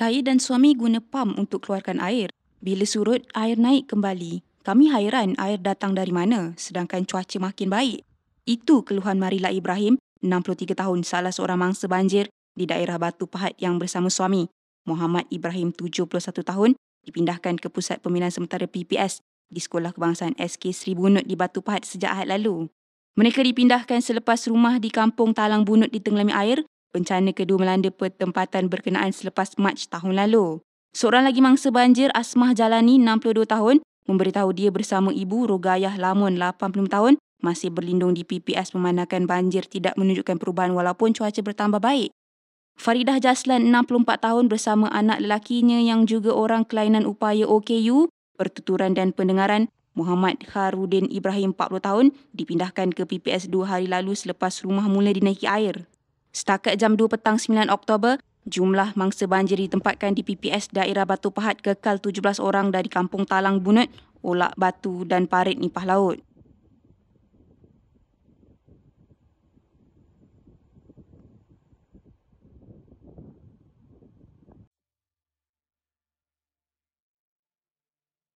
Saya dan suami guna pam untuk keluarkan air. Bila surut, air naik kembali. Kami hairan air datang dari mana sedangkan cuaca makin baik. Itu keluhan Marila Ibrahim, 63 tahun, salah seorang mangsa banjir di daerah Batu Pahat yang bersama suami. Muhammad Ibrahim, 71 tahun, dipindahkan ke Pusat Pembinaan Sementara PPS di Sekolah Kebangsaan SK Sri Bunut di Batu Pahat sejak ahad lalu. Mereka dipindahkan selepas rumah di kampung Talang Bunut ditenggelami air bencana kedua melanda pertempatan berkenaan selepas Mac tahun lalu. Seorang lagi mangsa banjir, Asmah Jalani, 62 tahun, memberitahu dia bersama ibu Rogayah Lamun, 80 tahun, masih berlindung di PPS pemandangan banjir tidak menunjukkan perubahan walaupun cuaca bertambah baik. Faridah Jaslan, 64 tahun, bersama anak lelakinya yang juga orang kelainan upaya OKU, pertuturan dan pendengaran, Muhammad Harudin Ibrahim, 40 tahun, dipindahkan ke PPS dua hari lalu selepas rumah mula dinaiki air. Setakat jam 2 petang 9 Oktober, jumlah mangsa banjir ditempatkan di PPS daerah Batu Pahat kekal 17 orang dari Kampung Talang Bunut, Olak Batu dan Parit Nipah Laut.